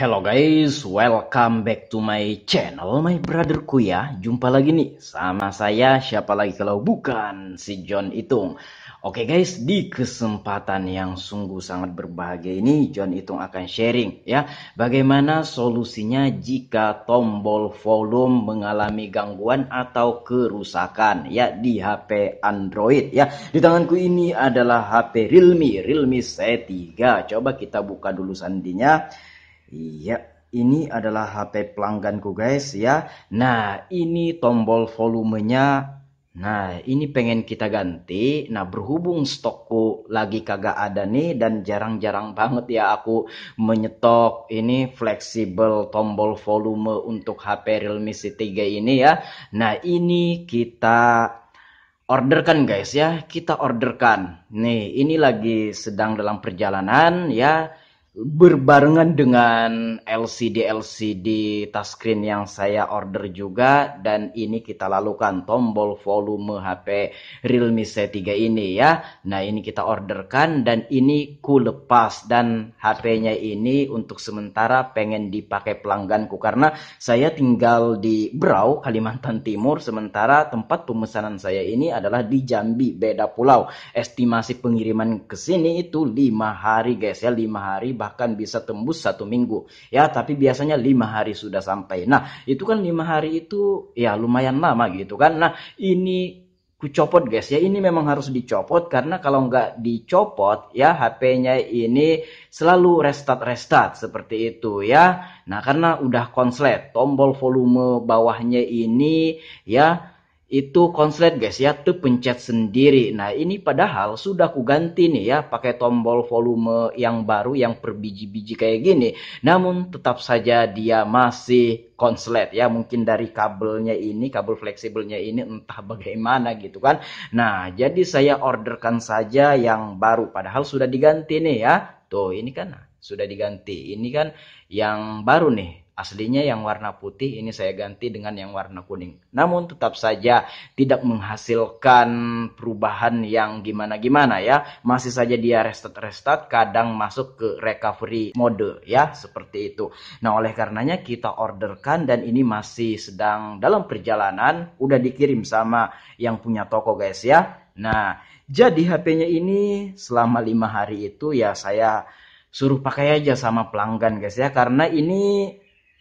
Hello guys, welcome back to my channel my brotherku ya Jumpa lagi nih sama saya siapa lagi kalau bukan si John Itung Oke guys, di kesempatan yang sungguh sangat berbahagia ini John Itung akan sharing ya Bagaimana solusinya jika tombol volume mengalami gangguan atau kerusakan ya di HP Android ya Di tanganku ini adalah HP Realme, Realme C3 Coba kita buka dulu sandinya Iya, ini adalah HP pelangganku guys ya. Nah, ini tombol volumenya. Nah, ini pengen kita ganti. Nah, berhubung stokku lagi kagak ada nih dan jarang-jarang banget ya aku menyetok ini fleksibel tombol volume untuk HP Realme C3 ini ya. Nah, ini kita orderkan guys ya kita orderkan nih ini lagi sedang dalam perjalanan ya berbarengan dengan LCD LCD touchscreen yang saya order juga dan ini kita lakukan tombol volume HP Realme C3 ini ya. Nah, ini kita orderkan dan ini ku lepas dan HP-nya ini untuk sementara pengen dipakai pelangganku karena saya tinggal di Brau, Kalimantan Timur sementara tempat pemesanan saya ini adalah di Jambi, beda pulau. Estimasi pengiriman ke sini itu 5 hari guys ya, 5 hari bahkan bisa tembus satu minggu ya tapi biasanya lima hari sudah sampai nah itu kan lima hari itu ya lumayan lama gitu kan nah ini kucopot guys ya ini memang harus dicopot karena kalau nggak dicopot ya HP-nya ini selalu restart restart seperti itu ya nah karena udah konslet tombol volume bawahnya ini ya itu konslet guys ya tuh pencet sendiri nah ini padahal sudah ku ganti nih ya pakai tombol volume yang baru yang per biji-biji kayak gini namun tetap saja dia masih konslet ya mungkin dari kabelnya ini kabel fleksibelnya ini entah bagaimana gitu kan nah jadi saya orderkan saja yang baru padahal sudah diganti nih ya tuh ini kan sudah diganti ini kan yang baru nih Aslinya yang warna putih ini saya ganti dengan yang warna kuning. Namun tetap saja tidak menghasilkan perubahan yang gimana-gimana ya. Masih saja dia restart-restart kadang masuk ke recovery mode ya seperti itu. Nah oleh karenanya kita orderkan dan ini masih sedang dalam perjalanan. Udah dikirim sama yang punya toko guys ya. Nah jadi HP-nya ini selama lima hari itu ya saya suruh pakai aja sama pelanggan guys ya karena ini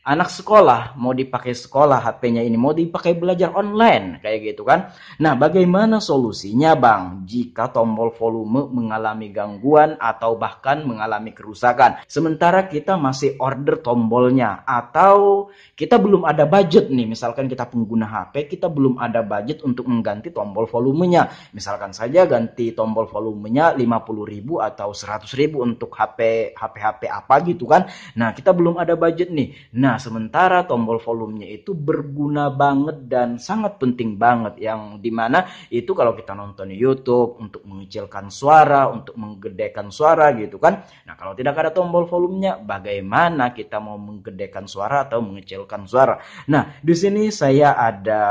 anak sekolah mau dipakai sekolah HP-nya ini mau dipakai belajar online kayak gitu kan. Nah, bagaimana solusinya Bang jika tombol volume mengalami gangguan atau bahkan mengalami kerusakan sementara kita masih order tombolnya atau kita belum ada budget nih misalkan kita pengguna HP kita belum ada budget untuk mengganti tombol volumenya. Misalkan saja ganti tombol volumenya 50.000 atau 100.000 untuk HP HP HP apa gitu kan. Nah, kita belum ada budget nih. Nah, sementara tombol volumenya itu berguna banget dan sangat penting banget yang dimana itu kalau kita nonton YouTube untuk mengecilkan suara, untuk menggedekan suara gitu kan. Nah kalau tidak ada tombol volumenya, bagaimana kita mau menggedekan suara atau mengecilkan suara? Nah di sini saya ada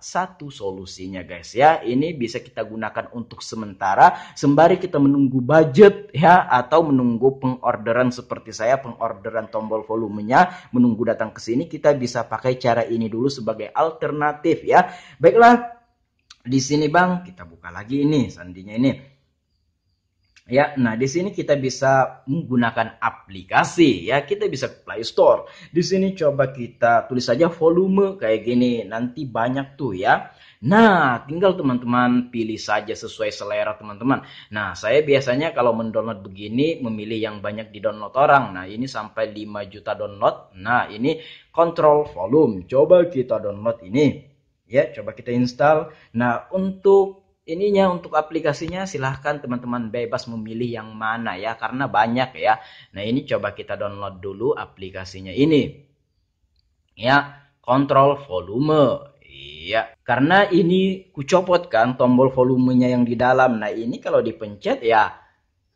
satu solusinya guys ya. Ini bisa kita gunakan untuk sementara sembari kita menunggu budget ya atau menunggu pengorderan seperti saya pengorderan tombol volumenya menunggu datang ke sini kita bisa pakai cara ini dulu sebagai alternatif ya. Baiklah, di sini Bang, kita buka lagi ini sandinya ini. Ya, nah di sini kita bisa menggunakan aplikasi ya, kita bisa Play Store. Di sini coba kita tulis saja volume kayak gini, nanti banyak tuh ya. Nah, tinggal teman-teman pilih saja sesuai selera teman-teman. Nah, saya biasanya kalau mendownload begini memilih yang banyak di-download orang. Nah, ini sampai 5 juta download. Nah, ini control volume. Coba kita download ini. Ya, coba kita install. Nah, untuk ininya untuk aplikasinya silahkan teman-teman bebas memilih yang mana ya karena banyak ya nah ini coba kita download dulu aplikasinya ini ya kontrol volume iya karena ini kucopot kan tombol volumenya yang di dalam nah ini kalau dipencet ya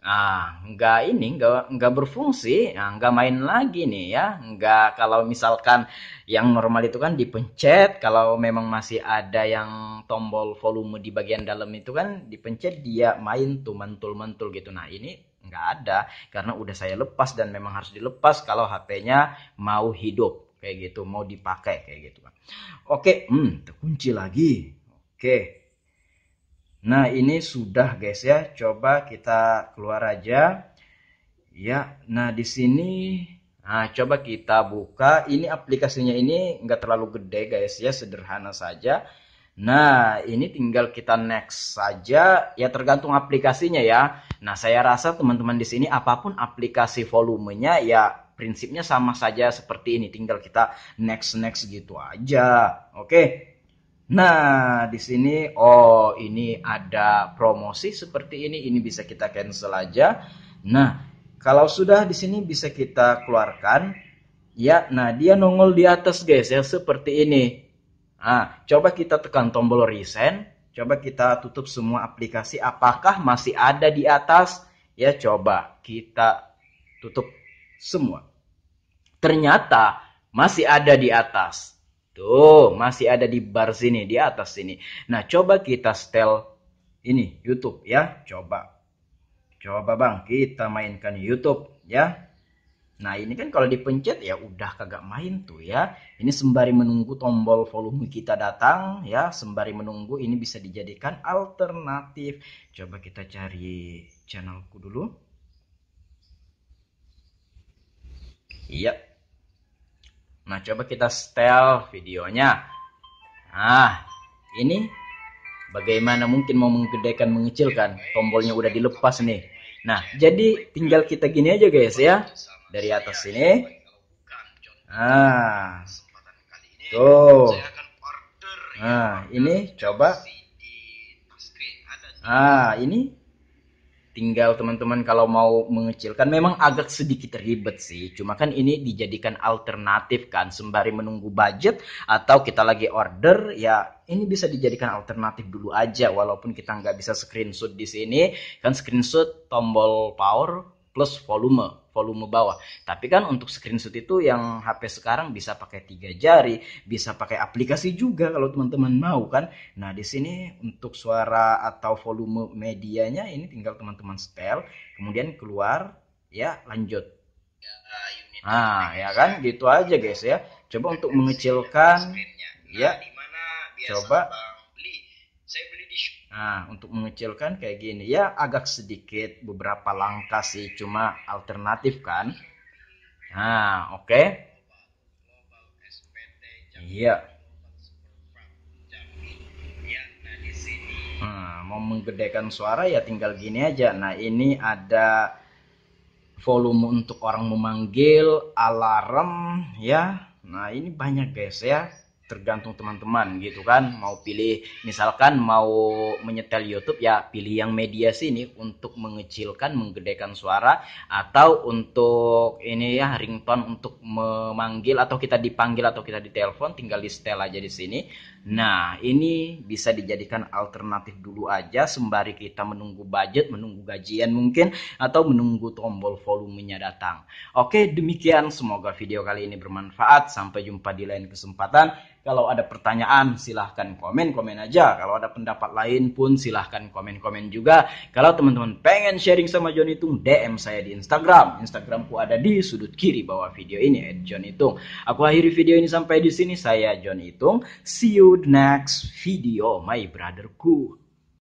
Nah, nggak ini, nggak nggak berfungsi, nah, nggak main lagi nih ya, nggak kalau misalkan yang normal itu kan dipencet, kalau memang masih ada yang tombol volume di bagian dalam itu kan dipencet dia main tuh mentul-mentul gitu. Nah ini nggak ada karena udah saya lepas dan memang harus dilepas kalau HP-nya mau hidup kayak gitu, mau dipakai kayak gitu kan. Oke, hmm, terkunci lagi. Oke. Nah, ini sudah guys ya. Coba kita keluar aja. Ya, nah di sini Nah, coba kita buka. Ini aplikasinya ini nggak terlalu gede guys ya, sederhana saja. Nah, ini tinggal kita next saja, ya tergantung aplikasinya ya. Nah, saya rasa teman-teman di sini apapun aplikasi volumenya ya prinsipnya sama saja seperti ini, tinggal kita next next gitu aja. Oke. Nah, di sini oh ini ada promosi seperti ini, ini bisa kita cancel aja. Nah, kalau sudah di sini bisa kita keluarkan ya. Nah, dia nongol di atas guys ya seperti ini. Nah, coba kita tekan tombol recent. coba kita tutup semua aplikasi apakah masih ada di atas? Ya, coba kita tutup semua. Ternyata masih ada di atas. Tuh, masih ada di bar sini, di atas sini. Nah, coba kita setel ini YouTube ya, coba. Coba Bang, kita mainkan YouTube ya. Nah, ini kan kalau dipencet ya udah kagak main tuh ya. Ini sembari menunggu tombol volume kita datang ya, sembari menunggu ini bisa dijadikan alternatif. Coba kita cari channelku dulu. Iya. Nah, coba kita setel videonya. Nah, ini bagaimana mungkin mau menggedekan, mengecilkan. Tombolnya udah dilepas nih. Nah, jadi tinggal kita gini aja guys ya. Dari atas sini. Nah, tuh. Nah, ini coba. Nah, ini tinggal teman-teman kalau mau mengecilkan memang agak sedikit ribet sih cuma kan ini dijadikan alternatif kan sembari menunggu budget atau kita lagi order ya ini bisa dijadikan alternatif dulu aja walaupun kita nggak bisa screenshot di sini kan screenshot tombol power plus volume volume bawah. Tapi kan untuk screenshot itu yang HP sekarang bisa pakai tiga jari, bisa pakai aplikasi juga kalau teman-teman mau kan. Nah di sini untuk suara atau volume medianya ini tinggal teman-teman setel, kemudian keluar, ya lanjut. Ya, uh, nah ya kan gitu aja guys ya. Coba untuk mengecilkan, nah, ya. Coba Nah, untuk mengecilkan kayak gini. Ya agak sedikit beberapa langkah sih, cuma alternatif kan. Nah, oke. Okay. Iya. Nah, mau menggedekan suara ya tinggal gini aja. Nah, ini ada volume untuk orang memanggil, alarm ya. Nah, ini banyak guys ya tergantung teman-teman gitu kan mau pilih misalkan mau menyetel YouTube ya pilih yang media sini untuk mengecilkan menggedekan suara atau untuk ini ya ringtone untuk memanggil atau kita dipanggil atau kita ditelepon tinggal di setel aja di sini nah ini bisa dijadikan alternatif dulu aja sembari kita menunggu budget menunggu gajian mungkin atau menunggu tombol volumenya datang oke demikian semoga video kali ini bermanfaat sampai jumpa di lain kesempatan kalau ada pertanyaan silahkan komen, komen aja. Kalau ada pendapat lain pun silahkan komen-komen juga. Kalau teman-teman pengen sharing sama John Hitung, DM saya di Instagram. Instagramku ada di sudut kiri bawah video ini, at John Hitung. Aku akhiri video ini sampai di sini. Saya John Hitung. See you next video, my brotherku.